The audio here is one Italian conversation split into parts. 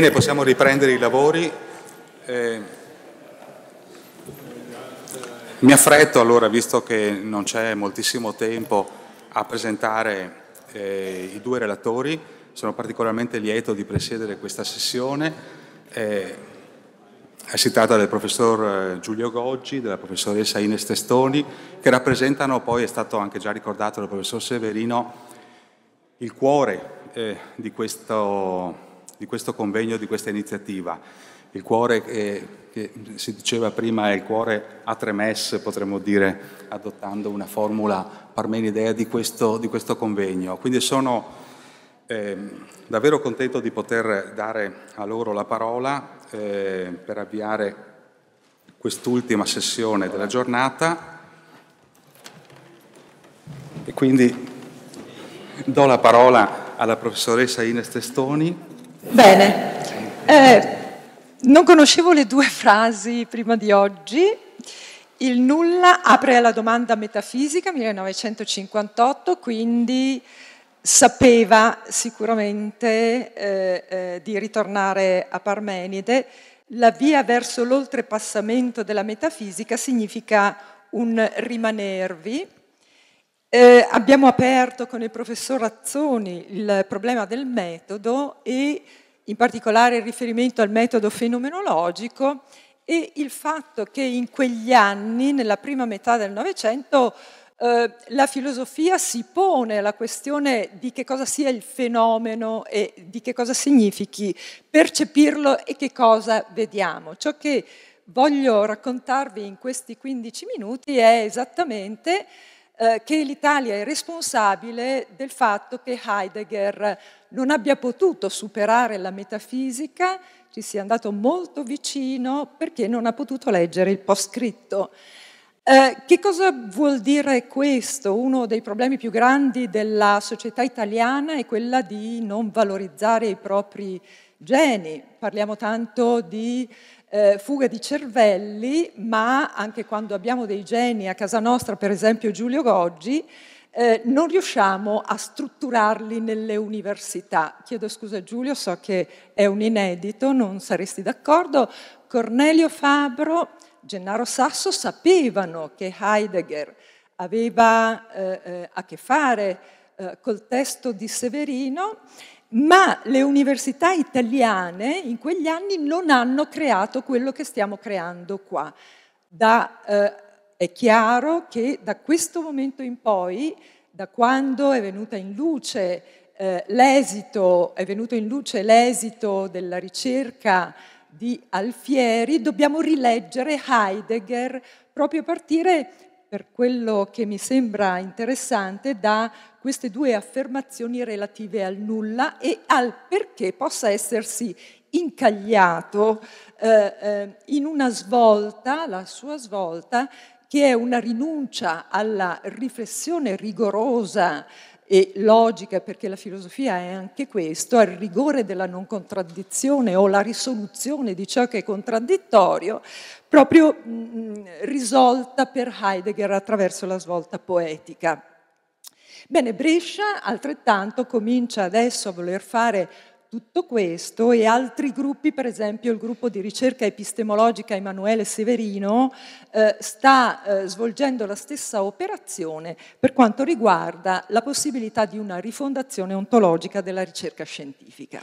Bene, possiamo riprendere i lavori. Eh, mi affretto allora, visto che non c'è moltissimo tempo, a presentare eh, i due relatori. Sono particolarmente lieto di presiedere questa sessione. Eh, si tratta del professor eh, Giulio Goggi, della professoressa Ines Testoni, che rappresentano poi, è stato anche già ricordato dal professor Severino, il cuore eh, di questo di questo convegno, di questa iniziativa. Il cuore che, che si diceva prima è il cuore a tremes, potremmo dire, adottando una formula parmenidea di questo, di questo convegno. Quindi sono eh, davvero contento di poter dare a loro la parola eh, per avviare quest'ultima sessione della giornata e quindi do la parola alla professoressa Ines Testoni Bene. Eh, non conoscevo le due frasi prima di oggi. Il nulla apre alla domanda metafisica 1958, quindi sapeva sicuramente eh, eh, di ritornare a Parmenide. La via verso l'oltrepassamento della metafisica significa un rimanervi, eh, abbiamo aperto con il professor Razzoni il problema del metodo e in particolare il riferimento al metodo fenomenologico e il fatto che in quegli anni, nella prima metà del Novecento, eh, la filosofia si pone la questione di che cosa sia il fenomeno e di che cosa significhi percepirlo e che cosa vediamo. Ciò che voglio raccontarvi in questi 15 minuti è esattamente eh, che l'Italia è responsabile del fatto che Heidegger non abbia potuto superare la metafisica, ci sia andato molto vicino perché non ha potuto leggere il poscritto. Eh, che cosa vuol dire questo? Uno dei problemi più grandi della società italiana è quella di non valorizzare i propri geni, parliamo tanto di eh, fuga di cervelli, ma anche quando abbiamo dei geni a casa nostra, per esempio Giulio Goggi, eh, non riusciamo a strutturarli nelle università. Chiedo scusa Giulio, so che è un inedito, non saresti d'accordo. Cornelio Fabro, Gennaro Sasso sapevano che Heidegger aveva eh, eh a che fare eh, col testo di Severino ma le università italiane in quegli anni non hanno creato quello che stiamo creando qua. Da, eh, è chiaro che da questo momento in poi, da quando è venuta in luce eh, l'esito, è venuto in luce l'esito della ricerca di Alfieri, dobbiamo rileggere Heidegger proprio a partire per quello che mi sembra interessante, da queste due affermazioni relative al nulla e al perché possa essersi incagliato eh, eh, in una svolta, la sua svolta, che è una rinuncia alla riflessione rigorosa e logica, perché la filosofia è anche questo, è il rigore della non contraddizione o la risoluzione di ciò che è contraddittorio, proprio mh, mm, risolta per Heidegger attraverso la svolta poetica. Bene, Brescia altrettanto comincia adesso a voler fare tutto questo e altri gruppi, per esempio il gruppo di ricerca epistemologica Emanuele Severino, eh, sta eh, svolgendo la stessa operazione per quanto riguarda la possibilità di una rifondazione ontologica della ricerca scientifica.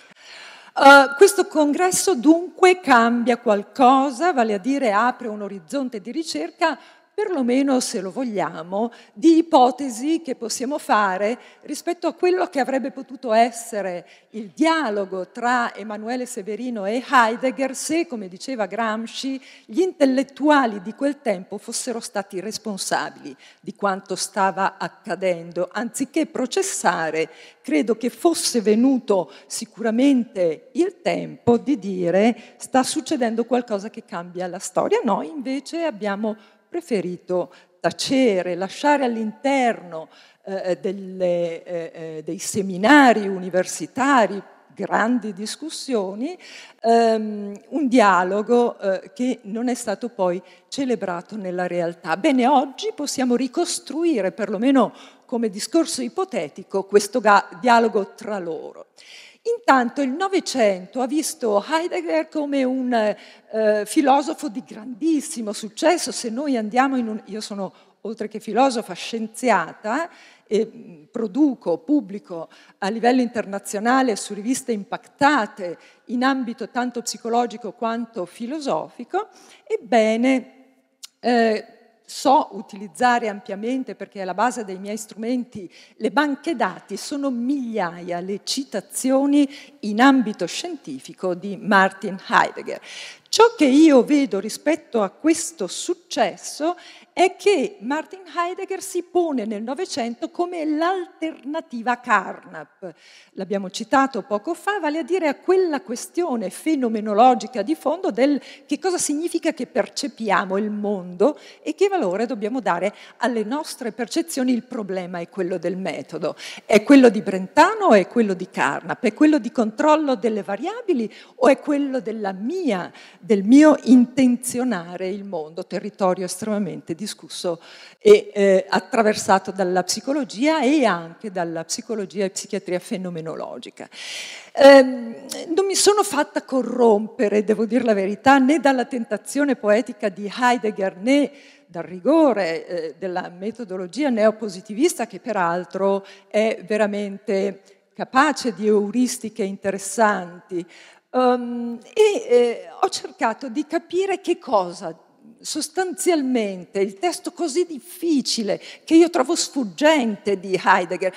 Uh, questo congresso dunque cambia qualcosa, vale a dire apre un orizzonte di ricerca perlomeno se lo vogliamo, di ipotesi che possiamo fare rispetto a quello che avrebbe potuto essere il dialogo tra Emanuele Severino e Heidegger se, come diceva Gramsci, gli intellettuali di quel tempo fossero stati responsabili di quanto stava accadendo, anziché processare, credo che fosse venuto sicuramente il tempo di dire sta succedendo qualcosa che cambia la storia. Noi invece abbiamo preferito tacere, lasciare all'interno eh, eh delle, eh, eh, dei seminari universitari grandi discussioni, ehm, un dialogo eh, che non è stato poi celebrato nella realtà. Bene, oggi possiamo ricostruire, perlomeno come discorso ipotetico, questo dialogo tra loro. Intanto il Novecento ha visto Heidegger come un eh, filosofo di grandissimo successo. Se noi andiamo in un... Io sono oltre che filosofa, scienziata, e mm, produco, pubblico a livello internazionale su riviste impattate in ambito tanto psicologico quanto filosofico, ebbene eh, so utilizzare ampiamente perché è la base dei miei strumenti, le banche dati sono migliaia le citazioni in ambito scientifico di Martin Heidegger. Ciò che io vedo rispetto a questo successo è che Martin Heidegger si pone nel Novecento come l'alternativa Carnap. L'abbiamo citato poco fa, vale a dire a quella questione fenomenologica di fondo del che cosa significa che percepiamo il mondo e che valore dobbiamo dare alle nostre percezioni. Il problema è quello del metodo, è quello di Brentano o è quello di Carnap, è quello di controllo delle variabili o è quello della mia del mio intenzionare il mondo, territorio estremamente discusso e eh, attraversato dalla psicologia e anche dalla psicologia e psichiatria fenomenologica. Eh, non mi sono fatta corrompere, devo dire la verità, né dalla tentazione poetica di Heidegger né dal rigore eh, della metodologia neopositivista che peraltro è veramente capace di euristiche interessanti, Um, e eh, ho cercato di capire che cosa sostanzialmente il testo così difficile che io trovo sfuggente di Heidegger,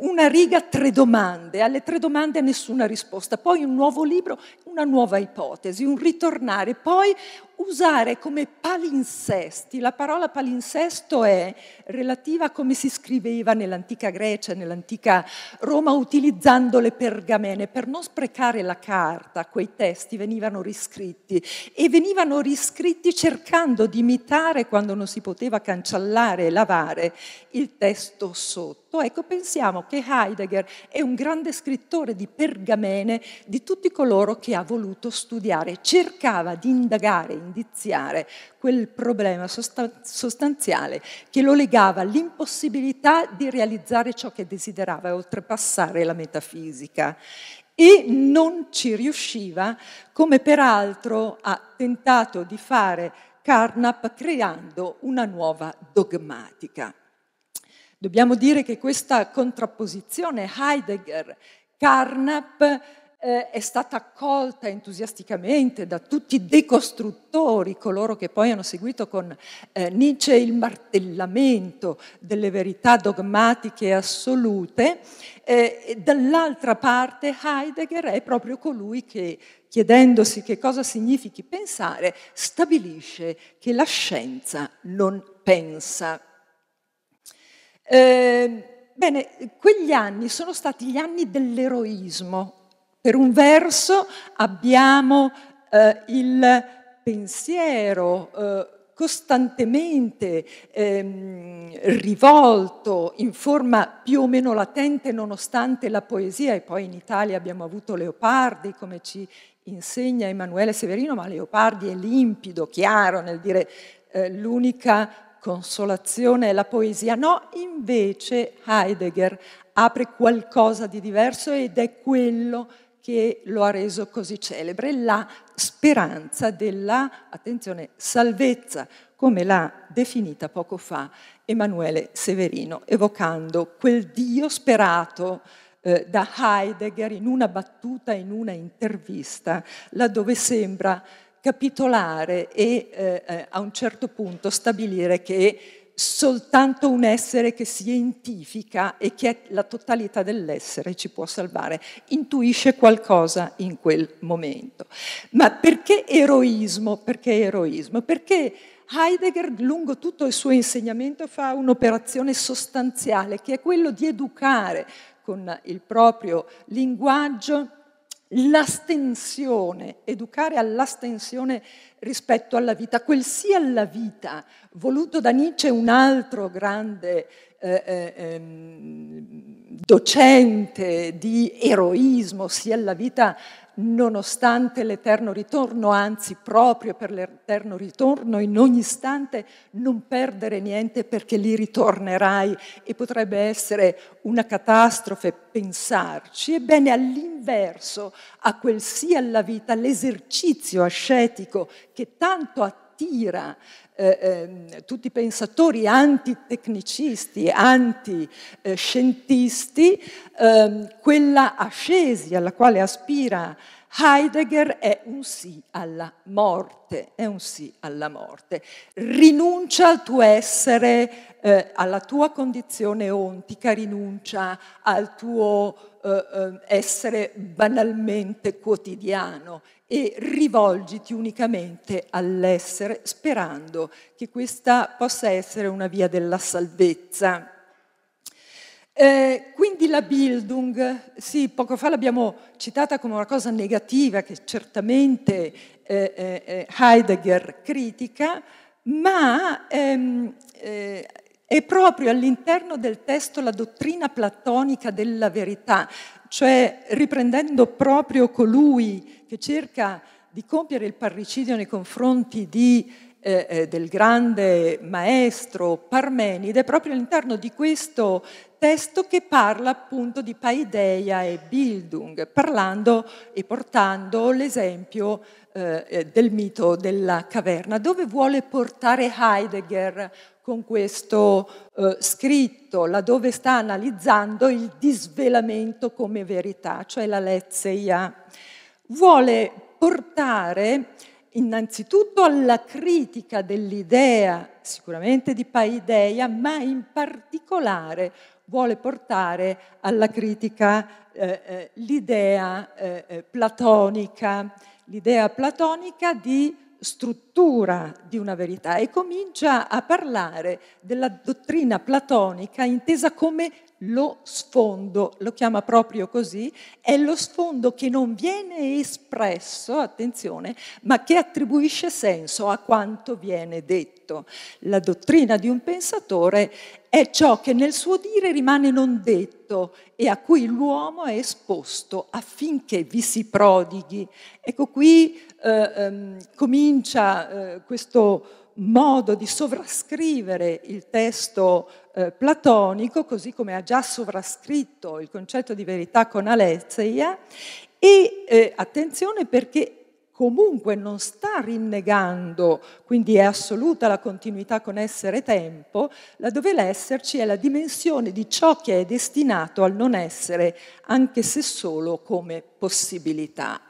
una riga, tre domande, alle tre domande nessuna risposta, poi un nuovo libro una nuova ipotesi, un ritornare, poi usare come palinsesti, la parola palinsesto è relativa a come si scriveva nell'antica Grecia, nell'antica Roma, utilizzando le pergamene, per non sprecare la carta, quei testi venivano riscritti e venivano riscritti cercando di imitare, quando non si poteva cancellare e lavare, il testo sotto tutto. Ecco, pensiamo che Heidegger è un grande scrittore di pergamene di tutti coloro che ha voluto studiare, cercava di indagare, indiziare quel problema sostanziale che lo legava all'impossibilità di realizzare ciò che desiderava e oltrepassare la metafisica e non ci riusciva, come peraltro ha tentato di fare Carnap creando una nuova dogmatica. Dobbiamo dire che questa contrapposizione Heidegger-Carnap eh, è stata accolta entusiasticamente da tutti i decostruttori, coloro che poi hanno seguito con eh, Nietzsche il martellamento delle verità dogmatiche assolute. Eh, dall'altra parte Heidegger è proprio colui che, chiedendosi che cosa significhi pensare, stabilisce che la scienza non pensa. Ehm, bene, quegli anni sono stati gli anni dell'eroismo. Per un verso abbiamo eh, il pensiero eh, costantemente ehm, rivolto in forma più o meno latente nonostante la poesia e poi in Italia abbiamo avuto Leopardi come ci insegna Emanuele Severino, ma Leopardi è limpido, chiaro nel dire eh, l'unica consolazione e la poesia. No, invece Heidegger apre qualcosa di diverso ed è quello che lo ha reso così celebre, la speranza della, attenzione, salvezza, come l'ha definita poco fa Emanuele Severino, evocando quel Dio sperato eh, da Heidegger in una battuta, in una intervista, laddove sembra capitolare e eh, eh, a un certo punto stabilire che soltanto un essere che si identifica e che è la totalità dell'essere ci può salvare, intuisce qualcosa in quel momento. Ma perché eroismo? Perché eroismo? Perché Heidegger lungo tutto il suo insegnamento fa un'operazione sostanziale che è quello di educare con il proprio linguaggio l'astensione, educare all'astensione rispetto alla vita, quel sì alla vita, voluto da Nietzsche un altro grande eh, eh, ehm, docente di eroismo, sì alla vita nonostante l'eterno ritorno, anzi proprio per l'eterno ritorno, in ogni istante non perdere niente perché lì ritornerai e potrebbe essere una catastrofe pensarci. Ebbene, all'inverso, a quel sì alla vita, l'esercizio ascetico che tanto attiene attira eh, eh, tutti i pensatori antitecnicisti, antiscientisti, eh, ehm, quella ascesi alla quale aspira Heidegger è un sì alla morte, è un sì alla morte. Rinuncia al tuo essere, eh, alla tua condizione ontica, rinuncia al tuo eh, eh essere banalmente quotidiano e rivolgiti unicamente all'essere sperando che questa possa essere una via della salvezza. Eh, quindi la Bildung, sì, poco fa l'abbiamo citata come una cosa negativa che certamente eh, eh, eh Heidegger critica, ma ehm, eh, è proprio all'interno del testo la dottrina platonica della verità, cioè riprendendo proprio colui che cerca di compiere il parricidio nei confronti di eh, eh, del grande maestro Parmenide, proprio all'interno di questo testo che parla appunto di paideia e Bildung, parlando e portando l'esempio eh, eh del mito della caverna, dove vuole portare Heidegger con questo eh, scritto, laddove sta analizzando il disvelamento come verità, cioè la lezzeia. Vuole portare innanzitutto alla critica dell'idea sicuramente di paideia, ma in particolare vuole portare alla critica eh, eh l'idea eh, eh, platonica, l'idea platonica di struttura struttura di una verità e comincia a parlare della dottrina platonica intesa come lo sfondo, lo chiama proprio così, è lo sfondo che non viene espresso, attenzione, ma che attribuisce senso a quanto viene detto. La dottrina di un pensatore è ciò che nel suo dire rimane non detto e a cui l'uomo è esposto affinché vi si prodighi. Ecco qui eh, um, comincia eh, questo modo di sovrascrivere il testo eh, platonico, così come ha già sovrascritto il concetto di verità con Alessia, e eh, attenzione perché comunque non sta rinnegando, quindi è assoluta la continuità con essere tempo, laddove l'esserci è la dimensione di ciò che è destinato al non essere, anche se solo come possibilità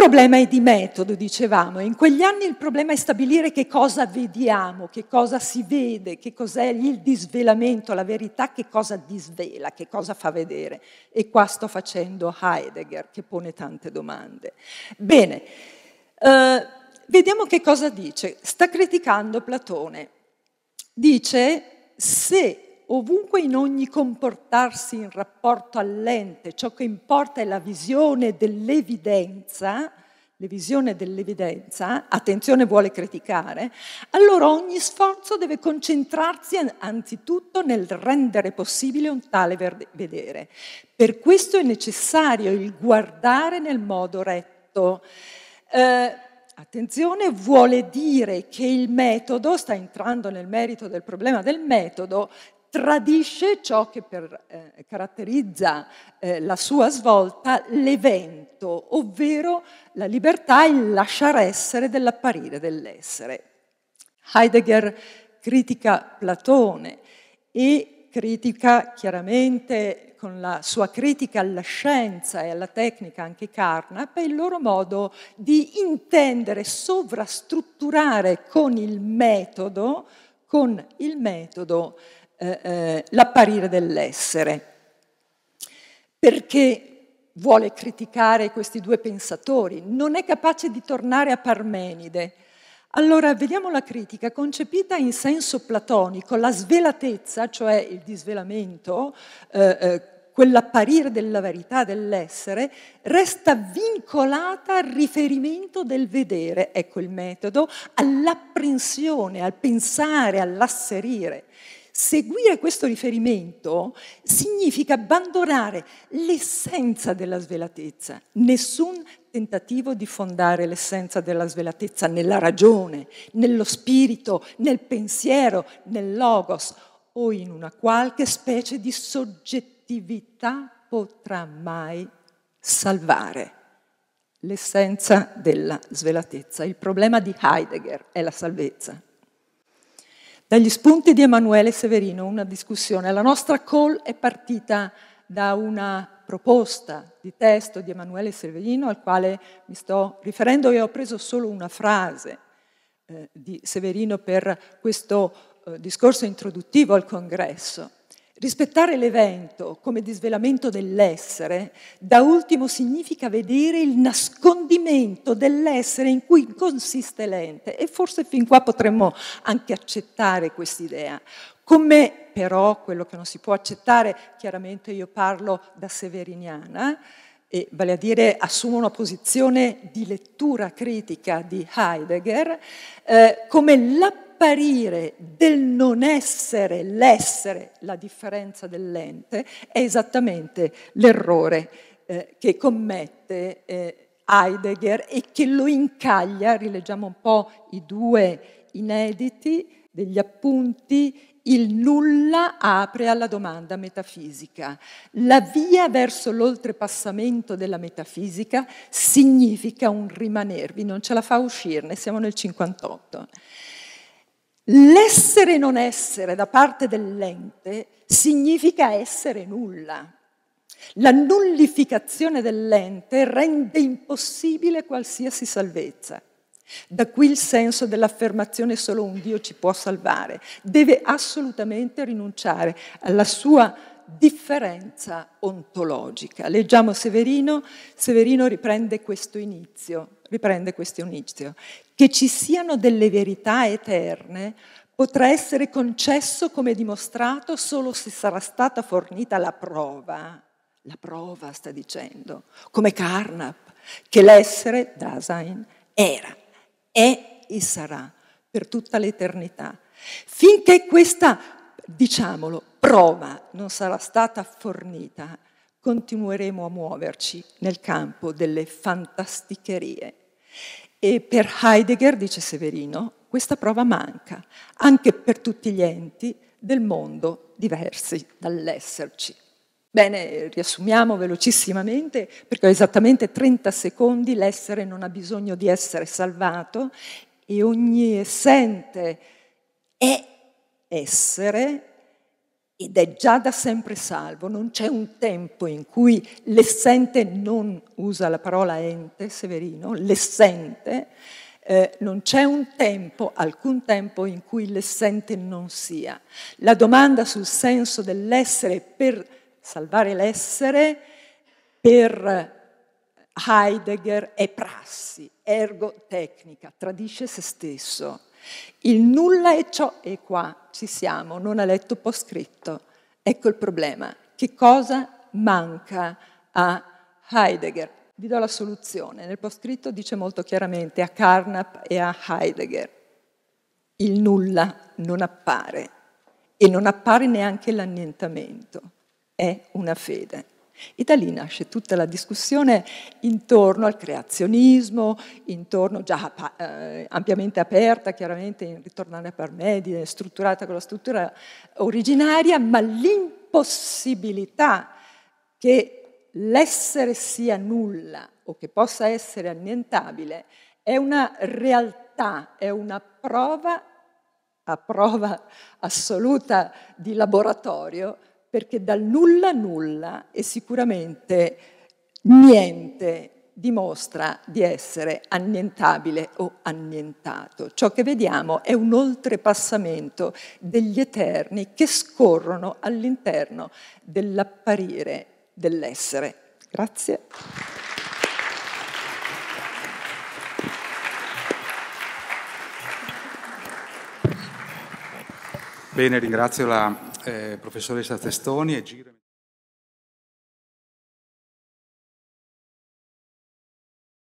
problema è di metodo, dicevamo. In quegli anni il problema è stabilire che cosa vediamo, che cosa si vede, che cos'è il disvelamento, la verità, che cosa disvela, che cosa fa vedere. E qua sto facendo Heidegger che pone tante domande. Bene, eh, vediamo che cosa dice. Sta criticando Platone. Dice se ovunque in ogni comportarsi in rapporto all'ente, ciò che importa è la visione dell'evidenza, la visione dell'evidenza, attenzione vuole criticare, allora ogni sforzo deve concentrarsi anzitutto nel rendere possibile un tale vedere. Per questo è necessario il guardare nel modo retto. Eh, attenzione vuole dire che il metodo, sta entrando nel merito del problema del metodo, tradisce ciò che per, eh, caratterizza eh, la sua svolta l'evento, ovvero la libertà e il lasciare essere dell'apparire dell'essere. Heidegger critica Platone e critica chiaramente con la sua critica alla scienza e alla tecnica anche Carnap e il loro modo di intendere, sovrastrutturare con il metodo, con il metodo eh, eh, l'apparire dell'essere, perché vuole criticare questi due pensatori, non è capace di tornare a Parmenide. Allora vediamo la critica concepita in senso platonico, la svelatezza, cioè il disvelamento, eh, eh quell'apparire della verità dell'essere, resta vincolata al riferimento del vedere, ecco il metodo, all'apprensione, al pensare, all'asserire. Seguire questo riferimento significa abbandonare l'essenza della svelatezza, nessun tentativo di fondare l'essenza della svelatezza nella ragione, nello spirito, nel pensiero, nel logos o in una qualche specie di soggettività potrà mai salvare l'essenza della svelatezza. Il problema di Heidegger è la salvezza dagli spunti di Emanuele Severino una discussione. La nostra call è partita da una proposta di testo di Emanuele Severino al quale mi sto riferendo e ho preso solo una frase eh, di Severino per questo eh, discorso introduttivo al congresso. Rispettare l'evento come disvelamento dell'essere, da ultimo significa vedere il nascondimento dell'essere in cui consiste l'ente e forse fin qua potremmo anche accettare quest'idea. Come però quello che non si può accettare, chiaramente io parlo da severiniana, e vale a dire assumo una posizione di lettura critica di Heidegger, eh, come la apparire del non essere l'essere, la differenza dell'ente, è esattamente l'errore eh, che commette eh, Heidegger e che lo incaglia, rileggiamo un po' i due inediti degli appunti, il nulla apre alla domanda metafisica. La via verso l'oltrepassamento della metafisica significa un rimanervi, non ce la fa uscirne, siamo nel 58. L'essere non essere da parte dell'ente significa essere nulla. La nullificazione dell'ente rende impossibile qualsiasi salvezza. Da qui il senso dell'affermazione solo un Dio ci può salvare. Deve assolutamente rinunciare alla sua differenza ontologica. Leggiamo Severino, Severino riprende questo inizio riprende questo inizio, che ci siano delle verità eterne potrà essere concesso come dimostrato solo se sarà stata fornita la prova, la prova sta dicendo, come Carnap, che l'essere, Dasein, era, è e sarà per tutta l'eternità. Finché questa, diciamolo, prova non sarà stata fornita, continueremo a muoverci nel campo delle fantasticherie. E per Heidegger, dice Severino, questa prova manca, anche per tutti gli enti del mondo diversi dall'esserci. Bene, riassumiamo velocissimamente, perché ho esattamente 30 secondi, l'essere non ha bisogno di essere salvato e ogni essente è essere ed è già da sempre salvo, non c'è un tempo in cui l'essente non usa la parola ente, Severino, l'essente, eh, non c'è un tempo, alcun tempo in cui l'essente non sia. La domanda sul senso dell'essere per salvare l'essere, per Heidegger è prassi, ergo tecnica, tradisce se stesso. Il nulla è ciò, e qua ci siamo, non ha letto poscritto. Ecco il problema. Che cosa manca a Heidegger? Vi do la soluzione. Nel poscritto dice molto chiaramente a Carnap e a Heidegger. Il nulla non appare e non appare neanche l'annientamento. È una fede. E da lì nasce tutta la discussione intorno al creazionismo, intorno già eh, ampiamente aperta, chiaramente in ritornare a Parmedide, strutturata con la struttura originaria, ma l'impossibilità che l'essere sia nulla o che possa essere annientabile è una realtà, è una prova, a prova assoluta di laboratorio perché dal nulla nulla e sicuramente niente dimostra di essere annientabile o annientato. Ciò che vediamo è un oltrepassamento degli eterni che scorrono all'interno dell'apparire dell'essere. Grazie. Bene, ringrazio la eh, professoressa Testoni e Giro...